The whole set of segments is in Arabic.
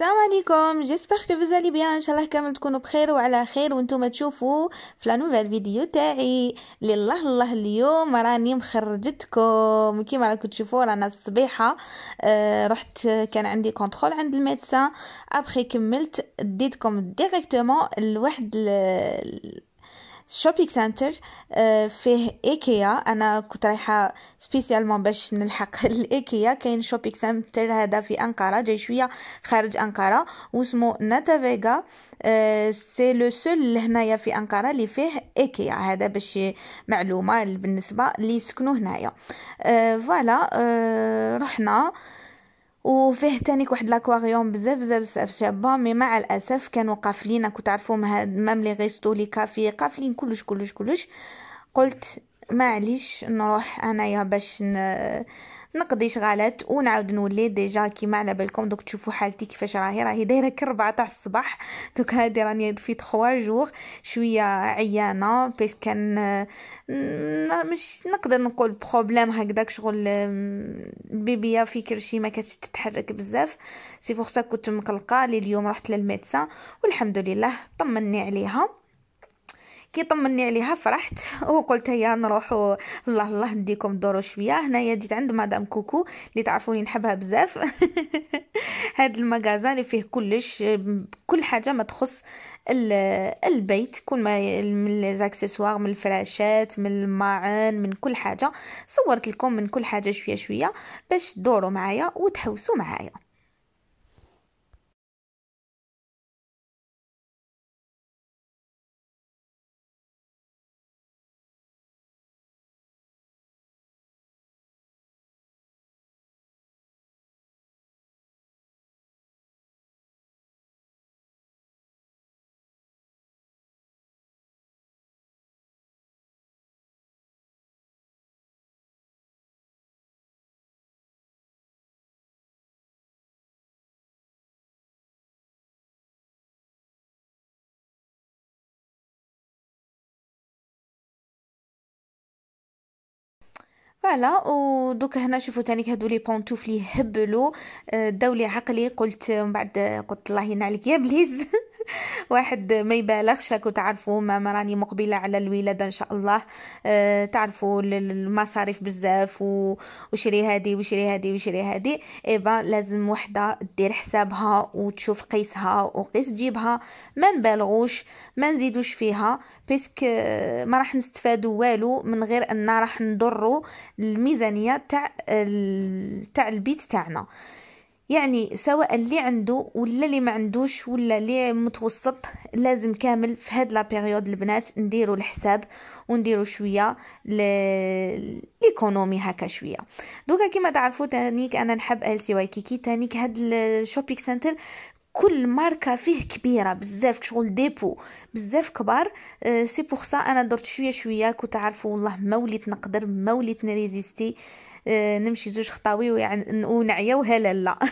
السلام عليكم جيسبر كو فوزالي بيان ان شاء الله كامل تكونوا بخير وعلى خير وانتم تشوفوا في لا نوفال فيديو تاعي لله الله اليوم راني مخرجتكم كيما راكم تشوفوا رانا الصبيحه آه رحت كان عندي كونترول عند الميدسان ابخي كملت ديتكم ديريكتومون لواحد شوبينج سنتر فيه ايكيا انا كنت رايحه سبيسيالمون باش نلحق الايكيا كاين شوبينج سنتر هذا في انقره جاي شويه خارج انقره واسمه ناتا فيغا سي لو سول هنايا في انقره اللي فيه ايكيا هذا باش معلومه بالنسبه اللي يسكنوا هنايا آه، فوالا آه، رحنا وفيه تانيك واحد لاكواريوم بزاف بزاف بزاف شابه مي مع الاسف كانوا قافلين راكو هاد مام لي غيستو لي كافي قافلين كلش كلش كلش قلت معليش نروح انايا باش ن... نقضي شغالات ونعاود نولي ديجا كيما على بالكم دوك تشوفوا حالتي كيفاش راهي راهي دايره كربعة تاع الصباح دوك هادي راني في 3 جوغ شويه عيانه بس كان مش نقدر نقول بروبليم هكذاك شغل بيبيا في كرشي ما كانتش تتحرك بزاف سي بوغ كنت مقلقه لي اليوم رحت للميدسان والحمد لله طمني عليها كي طمني عليها فرحت وقلت هيا نروحو الله الله نديكم دورو شويه هنايا جيت عند مدام كوكو اللي تعرفوني نحبها بزاف هاد المغازا اللي فيه كلش كل حاجه ما تخص البيت كل ما من الاكسسوار من الفراشات من الماعن من كل حاجه صورت لكم من كل حاجه شويه شويه باش دوروا معايا وتحوسوا معايا فوالا ودوك هنا شوفوا تانيك هادو لي بونتوفلي هبلوا آه، داو لي عقلي قلت من بعد قلت الله ينعلك يا بليز واحد ما يبالغش راكو تعرفوا ما راني مقبله على الولاده ان شاء الله أه تعرفوا المصاريف بزاف وشري هذه وشري هذه وشري هذه ايبا لازم وحده دير حسابها وتشوف قيسها وقيس جيبها ما نبالغوش ما نزيدوش فيها بيسك آه، ما راح نستفادوا والو من غير ان راح نضروا الميزانيه تاع تاع البيت تاعنا يعني سواء اللي عنده ولا اللي ما عندوش ولا اللي متوسط لازم كامل في هاد لا بيريود البنات نديروا الحساب ونديروا شويه ليكونومي هكا شويه دوكا كيما تعرفوا تانيك انا نحب ال سي واي كيكي تانيك هاد الشوبينغ سنتر كل ماركة فيه كبيرة بزاف شغل ديبو بزاف كبار آه، سي بوغ سا انا درت شوية شوية كنت عارفة والله ما وليت نقدر ما وليت نريزيستي آه، نمشي زوج خطاوي ويعني ونعيا وهلا لا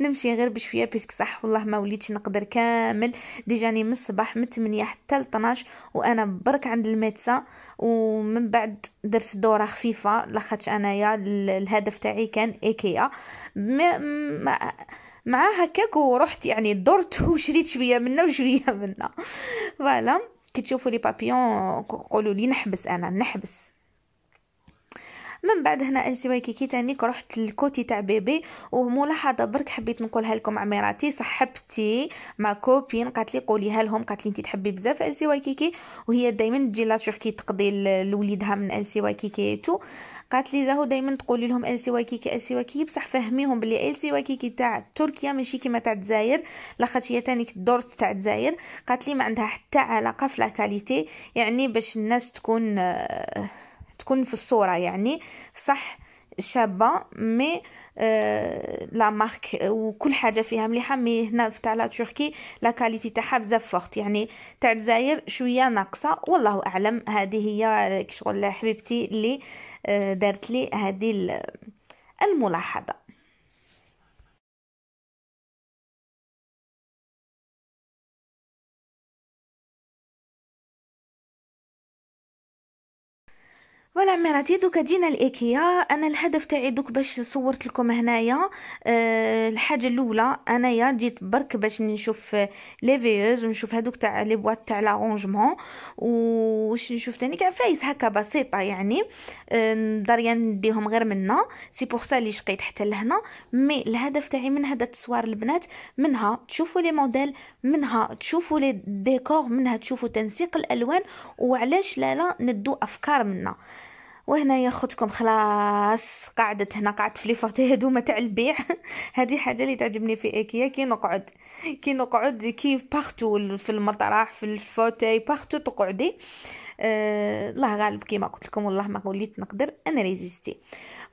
نمشي غير بشويه بيسك صح والله ما وليتش نقدر كامل ديجاني من الصباح من 8 حتى ل 12 وانا برك عند الميتسا ومن بعد درت دوره خفيفه لاخاطش انايا الهدف تاعي كان ايكيا ما مع هكاك ورحت يعني درت وشريت شويه منه وشويه منا فوالا كي تشوفوا لي بابيون قولوا لي نحبس انا نحبس من بعد هنا السوايكي كي تانيك رحت للكوتي تاع بيبي وملاحظه برك حبيت نقولها لكم عميراتي صاحبتي مع كوبين قالت لي قوليها لهم قالت لي انت تحبي بزاف السوايكيكي وهي دائما تجي لا كي تقضي لوليدها من السوايكيكي تو قالت لي زاهو دائما تقولي لهم السوايكيكي السوايكيكي بصح فهميهم بلي السوايكيكي تاع تركيا ماشي كيما تاع الجزائر لاخاطش هي تانيك الدور تاع الجزائر قالت لي ما عندها حتى علاقه في لا كاليتي يعني باش الناس تكون آه، تكون في الصوره يعني صح شابه مي آه، لا مارك وكل حاجه فيها مليحه مي هنا تاع لا تركي لا كاليتي تاعها بزاف فورت يعني تاع الجزائر شويه ناقصه والله اعلم هذه هي شغل حبيبتي اللي آه، دارت لي هذه الملاحظه فوالا مراتي دوكا جينا لايكيا انا الهدف تاعي دوك باش صورت لكم هنايا أه الحاجه الاولى انايا جيت برك باش نشوف لي آه، فيوز ونشوف هذوك تاع لي بواط تاع لارونجمون وش نشوف تاني كاع فايس هكا بسيطه يعني آه، داريا نديهم غير منا سي بوغ سا لي شقيت حتى لهنا مي الهدف تاعي من هذا التصوير البنات منها تشوفوا لي موديل منها تشوفوا لي ديكور منها تشوفوا تنسيق الالوان وعلاش لا لا ندو افكار منا يا خوتكم خلاص قعدت هنا قعدت في لي فوتي هادو تاع البيع هذه حاجه اللي تعجبني في ايكيا كي نقعد كي نقعد كي باختو في المطرح في الفوتي باختو تقعدي آه الله غالب كيما قلت لكم والله ما وليت نقدر انا ريزيستي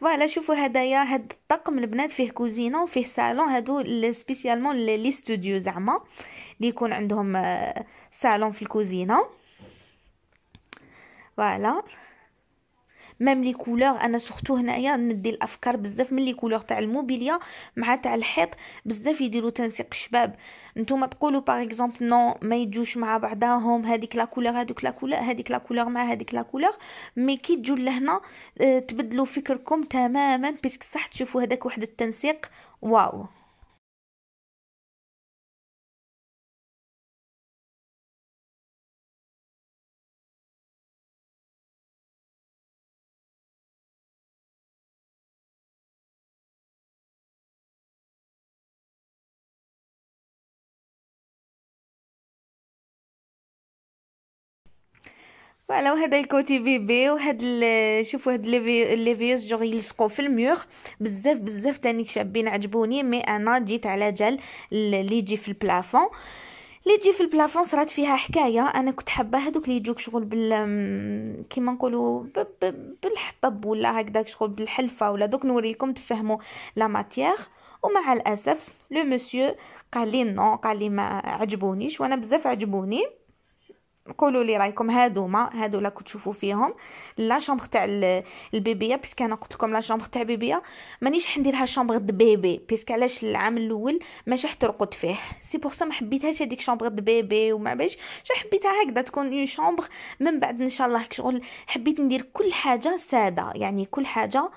فوالا شوفوا هدايا هاد الطقم البنات فيه كوزينه وفيه صالون هادو سبيسيالمون لي ستوديو زعما اللي يكون عندهم صالون آه، في الكوزينه فوالا ميم لي كولور انا سورتو هنايا ندي الافكار بزاف من لي كولور تاع الموبيليا مع تاع الحيط بزاف يديروا تنسيق الشباب نتوما تقولوا باغ اكزومبل نو ما يجوش مع بعضاهم هذيك لا كولور هذوك لا كولور هذيك لا كولور مع هذيك لا كولور مي كي تجوا لهنا آه، تبدلوا فكركم تماما باسكو صح تشوفوا هذاك واحد التنسيق واو فوالا وهذا الكوتي بيبي وهاد شوفوا هاد لي فيوز جو يلصقوا في الميور بزاف بزاف تاني شابين عجبوني مي انا جيت على جال اللي يجي في البلافون اللي تجي في البلافون صرات فيها حكايه انا كنت حابه هذوك اللي يجوك شغل بال كيما نقولوا بالحطب ولا هكذا شغل بالحلفه ولا دوك نوريكم تفهموا لا ماتيير ومع الاسف لو مسيو قال لي نو قال لي ما عجبونيش وانا بزاف عجبوني قولوا لي رايكم هادوما هادو لا كتشوفوا فيهم لا شومبر تاع البيبيه باسكو انا قلت لكم لا شومبر تاع بيبيه مانيش حنديرها شومبر د بيبي باسكو علاش العام الاول ماشي شحت رقد فيه سي بور سا ما حبيتهاش هذيك شومبر د بيبي وما باش شو حبيتها هكذا تكون اون شومبر من بعد ان شاء الله شغل حبيت ندير كل حاجه ساده يعني كل حاجه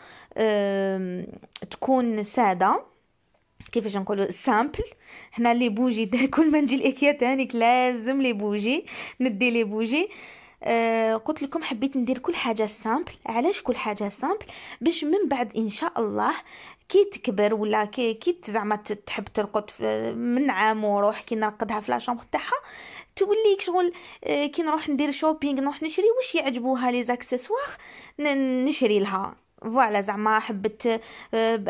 تكون ساده كيفاش نقولوا سامبل هنا لي بوجي ده كل ما نجي لاكيا تانيك لازم لي بوجي ندي لي بوجي آه قلت لكم حبيت ندير كل حاجه سامبل علاش كل حاجه سامبل باش من بعد ان شاء الله كي تكبر ولا كي كي زعما تحب ترقد من عام وروح كي نرقدها في لاشامبر تاعها توليك شغل آه، كي نروح ندير شوبينغ نروح نشري واش يعجبوها لي زاكسيسوار نشري لها فوالا زعما حبت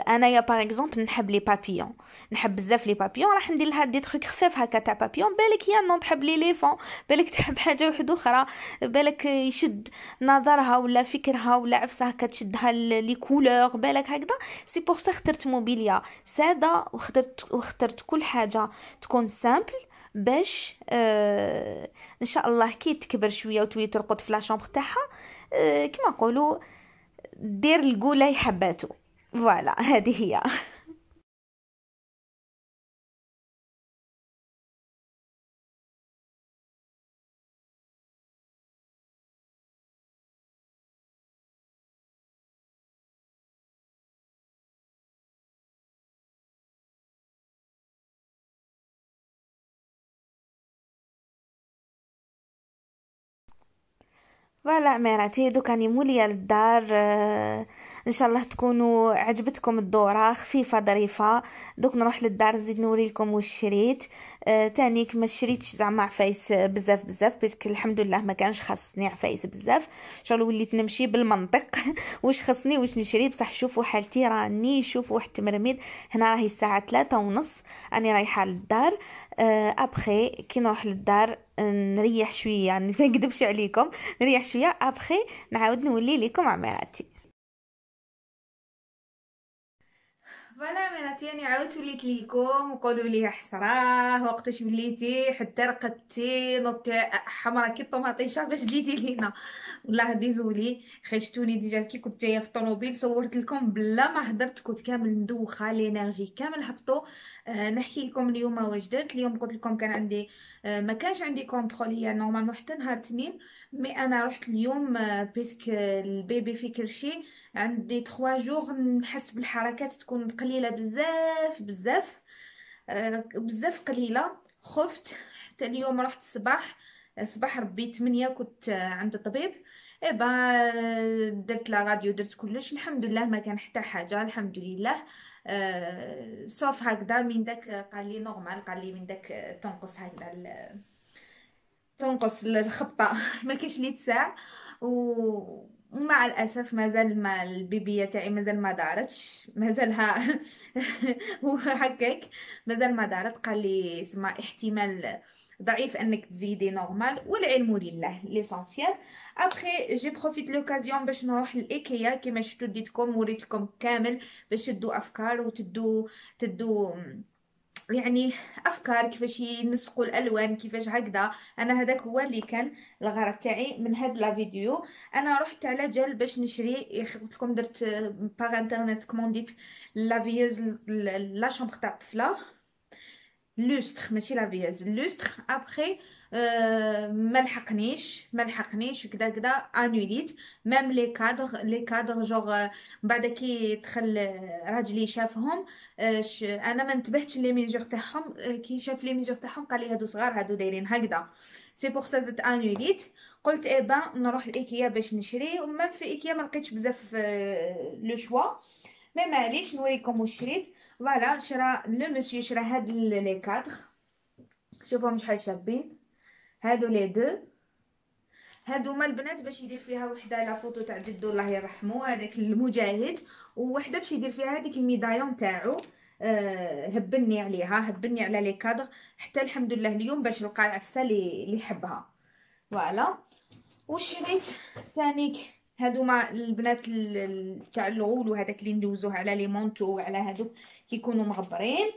انايا باغ اكزومبل نحب لي بابيون نحب بزاف لي بابيون راح ندير لها دي تروك خفاف هكا تاع بابيون بالك يا نون تحب لي ليفون بالك تحب حاجه وحده اخرى بالك يشد نظرها ولا فكرها ولا عفسها هكا تشدها لي كولور بالك هكذا سي بور سا اخترت موبيليا ساده وخترت وخترت كل حاجه تكون سامبل باش آه ان شاء الله كي تكبر شويه وتولي ترقد في لا شامبر تاعها آه كما نقولوا دير القولة حباتو فوالا هذه هي فوالا مراتي دوكا راني موليه للدار آه، ان شاء الله تكونوا عجبتكم الدوره خفيفه ظريفه دوك نروح للدار نزيد نوريكم واش شريت آه تاني ما شريتش زعما عفايس بزاف بزاف باسكو الحمد لله ما كانش خاصني عفايس بزاف شغل وليت نمشي بالمنطق واش خاصني واش نشري بصح شوفوا حالتي راني شوفوا واحد التمرميد هنا راهي الساعه ثلاثة ونص راني رايحه للدار ابخي آه، كي نروح للدار آه، نريح شويه يعني ما نكذبش عليكم نريح شويه ابخي نعاود نولي لكم عمراتي فوالا مراتي يعني عاودت وليت ليكم وقولوا لي حسراه وقتاش وليتي حتى رقدتي نوطي حمرا كي الطماطيشه باش جيتي لينا والله ديزولي خشتوني ديجا كي كنت جايه في الطوموبيل صورت لكم بلا ما هدرت كنت كامل مدوخه لينيرجي كامل هبطو آه، نحكي لكم اليوم واش درت اليوم قلت لكم كان عندي آه، ما كانش عندي كونترول هي نورمالمون حتى نهار اثنين مي انا رحت اليوم بيسك آه، البيبي في كل شيء عندي 3 جوغ نحس بالحركات تكون قليله بزاف بزاف بزاف قليله خفت حتى اليوم رحت الصباح صباح ربي 8 كنت عند الطبيب ايبا درت لا راديو درت كلش الحمد لله ما كان حتى حاجه الحمد لله آه، صاف هكذا من داك قال لي نورمال قال لي من داك تنقص هكذا تنقص الخبطه ما كاينش لي تساع و ومع الاسف مازال ما البيبيه تاعي مازال ما دارتش مازالها هو هكاك مازال ما دارت قال لي سما احتمال ضعيف انك تزيدي نورمال والعلم لله ليسونسيال ابخي جي بروفيت لوكازيون باش نروح لايكيا كما شفتو ديتكم وريتكم كامل باش تدو افكار وتدو تدو يعني افكار كيفاش ينسقوا الالوان كيفاش هكذا انا هذاك هو اللي كان الغرض تاعي من هاد لا فيديو انا رحت على جال باش نشري قلت لكم درت باغ انترنت كومونديت لافيوز لا شومبر تاع الطفله لوستر ماشي لافياز لوستر ابخي أه ما لحقنيش ما لحقنيش كدا كدا انوليت ميم لي كادر لي كادر جوغ بعد كي دخل راجلي شافهم انا ما انتبهتش لي ميزور تاعهم كي شاف لي ميزور تاعهم قال لي هادو صغار هادو دايرين هكذا سي بور سا زدت انوليت قلت ايبا نروح لايكيا باش نشري وما في ايكيا ما لقيتش بزاف لو شوا مي معليش نوريكم واش شريت فوالا شرا لو مسيو شرا هاد لي كادر شوفوهم شحال شابين هادو لي دو هادو هما البنات باش يدير فيها وحده لا فوتو تاع جدو الله يرحمو هذاك المجاهد ووحده باش يدير فيها هذيك الميدايون تاعو أه هبني عليها هبني على لي كادغ حتى الحمد لله اليوم باش نلقى العفسه اللي يحبها فوالا وشريت تانيك هادوما البنات تاع الغول وهذاك اللي ندوزوه على لي مونتو وعلى هادوك كيكونوا مغبرين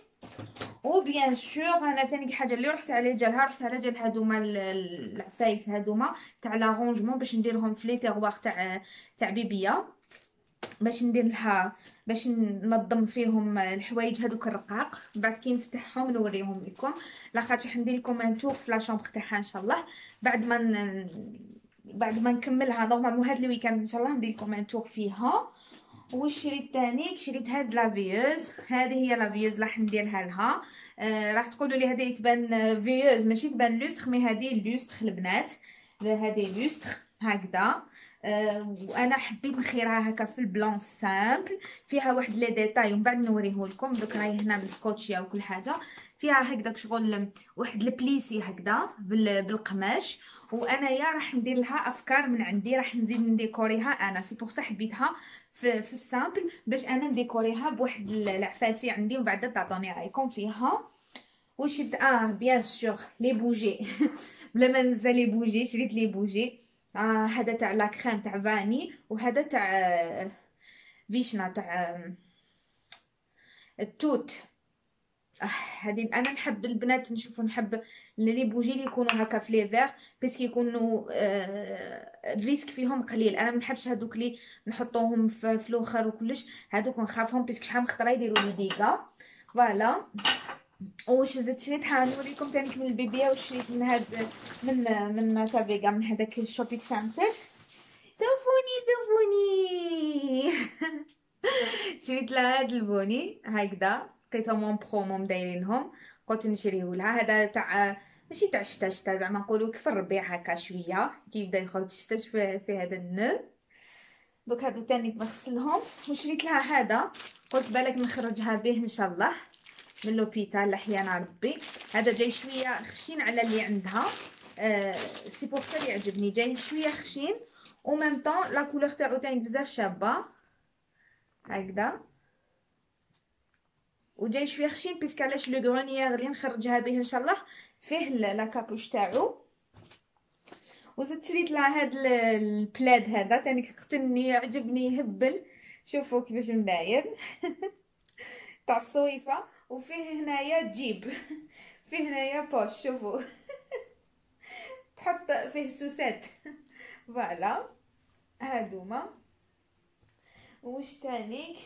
بيان سور انا تاني حاجه اللي رحت عليه جالها رحت على جال هادوما العفايس هادوما تاع لارونجمون باش نديرهم في لي تيغواغ تاع تاع بيبيه باش ندير لها باش ننظم فيهم الحوايج هذوك الرقاق بعد كي نفتحهم نوريهم لكم لاخاطش ندير لكم ان تور في لا شومبر تاعها ان شاء الله بعد ما بعد ما نكملها مو هاد الويكاند ان شاء الله ندير لكم ان فيها وشريت تاني شريت هاد لافيوز هذه هي لافيوز راح نديرها لها آه، راح تقولوا لي هذه تبان فيوز ماشي تبان لوستر مي هذه لوستر البنات هذه لوستر هكذا آه، وانا حبيت نخيرها هكا في البلون سامبل فيها واحد لي ديتاي ومن بعد نوريه لكم دوك راهي هنا بالسكوتشيا وكل حاجه فيها هكذا شغل واحد البليسي هكذا بالقماش وانايا راح ندير لها افكار من عندي راح نزيد نديكوريها انا سي بوغ سا حبيتها في, في السامبل باش انا نديكوريها بواحد العفاسي عندي ومن بعد تعطوني رايكم فيها وشد اه بيان سور لي بوجي بلا ما ننسى لي بوجي شريت لي بوجي آه تاع لا كريم تاع فاني وهذا تاع آه، فيشنا تاع التوت هادي انا نحب البنات نشوفو نحب لي بوجي لي يكونوا هكا في لي فيغ باسكو يكونوا آه، الريسك فيهم قليل انا ما نحبش هادوك لي نحطوهم في, في الاخر وكلش هادوك نخافهم باسكو شحال من خطره يديروا لي ديكا فوالا واش زدت شريت حنوريكم ثاني من البيبيه وشريت شريت من هاد من من تابيغا من هذاك الشوبينغ سانتر دوفوني دوفوني شريت لها هاد البوني هكذا لقيتهم اون برومو مدايرينهم قلت نشريه لها هذا تاع ماشي تاع الشتا شتا زعما نقولوا كيف الربيع هكا شويه كيبدا يخرج الشتا في, في هذا النوب دوك هادو تاني بغسلهم وشريت لها هذا قلت بالك نخرجها به ان شاء الله من لوبيتال لحيانا ربي هذا جاي شويه خشين على اللي عندها آه، سي بوغ سا يعجبني جاي شويه خشين وميم طون لا كولور تاعو تاني بزاف شابه هكذا وجاي شويه خشين بيسك علاش لو غرونيير اللي نخرجها به ان شاء الله فيه لا كابوش تاعو وزدت شريت لها هاد البلاد هذا تاني قتلني عجبني هبل شوفوا كيفاش مداير تاع الصويفه وفيه هنايا جيب فيه هنايا بوش شوفوا تحط فيه سوسات فوالا هادوما وش تانيك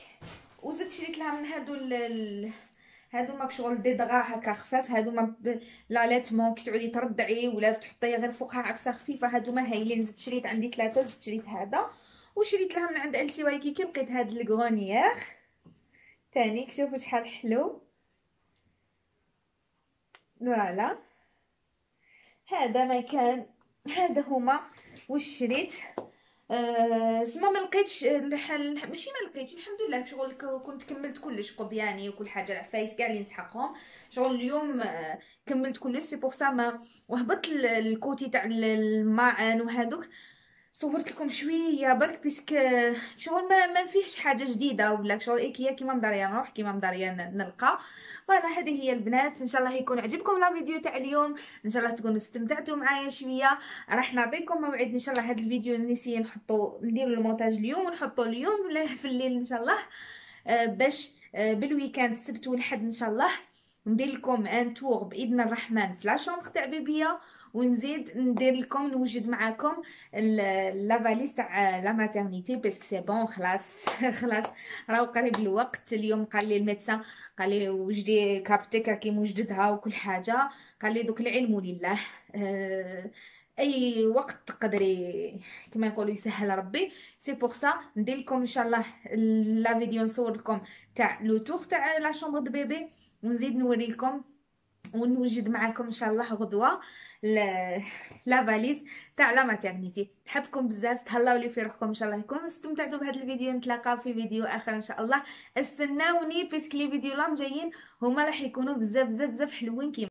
وزدت شريت لها من هادو ال... هادو ماك شغل دي دغا هكا خفاف هادو ما لاليتمون لا لاتمون كي تعودي تردعي ولا تحطيه غير فوقها عفسه خفيفه هادو ما هايلين زدت شريت عندي ثلاثه زدت شريت هذا وشريت لها من عند التي واي كيكي لقيت هاد الكرونيير تاني شوفوا شحال حلو فوالا هذا ما كان هذا هما وش شريت أه سما ما لقيتش الحل ماشي ما لقيتش الحمد لله شغل كنت كملت كلش قضياني وكل حاجه العفايس كاع اللي نسحقهم شغل اليوم آه، كملت كلش سي بوغ سا ما وهبط الكوتي تاع الماعن وهذوك صورت لكم شويه برك بيسك شغل ما, ما فيهش حاجه جديده ولا شغل إيه، كي كيما مداريه نروح كيما مداريه نلقى فوالا هذه هي البنات ان شاء الله يكون عجبكم لا فيديو تاع اليوم ان شاء الله تكونوا استمتعتوا معايا شويه راح نعطيكم موعد ان شاء الله هذا الفيديو نسي نحطو نديرو المونتاج اليوم ونحطو اليوم في الليل ان شاء الله آه، باش آه، بالويكاند السبت والحد ان شاء الله ندير لكم ان تور باذن الرحمن في لا شومبر تاع بيبيه ونزيد ندير لكم نوجد معاكم لا فاليز تاع لا ماتيرنيتي باسكو سي بون خلاص خلاص راهو قريب الوقت اليوم قال لي الميدسان قال لي وجدي كابتيك راكي مجددها وكل حاجه قال لي دوك العلم لله آه، اي وقت تقدري كما يقولوا يسهل ربي سي بور سا ندير لكم ان شاء الله لا فيديو نصور لكم تاع لو تور تاع لا شومبر دو بيبي ونزيد نوري لكم ونوجد معكم ان شاء الله غدوه لا فاليز تاع لا ماتيرنيتي نحبكم بزاف تهلاو لي في روحكم ان شاء الله يكون استمتعتوا بهذا الفيديو نتلاقاو في فيديو اخر ان شاء الله استناوني بيسك لي فيديو لام جايين هما راح يكونوا بزاف بزاف بزاف حلوين كيما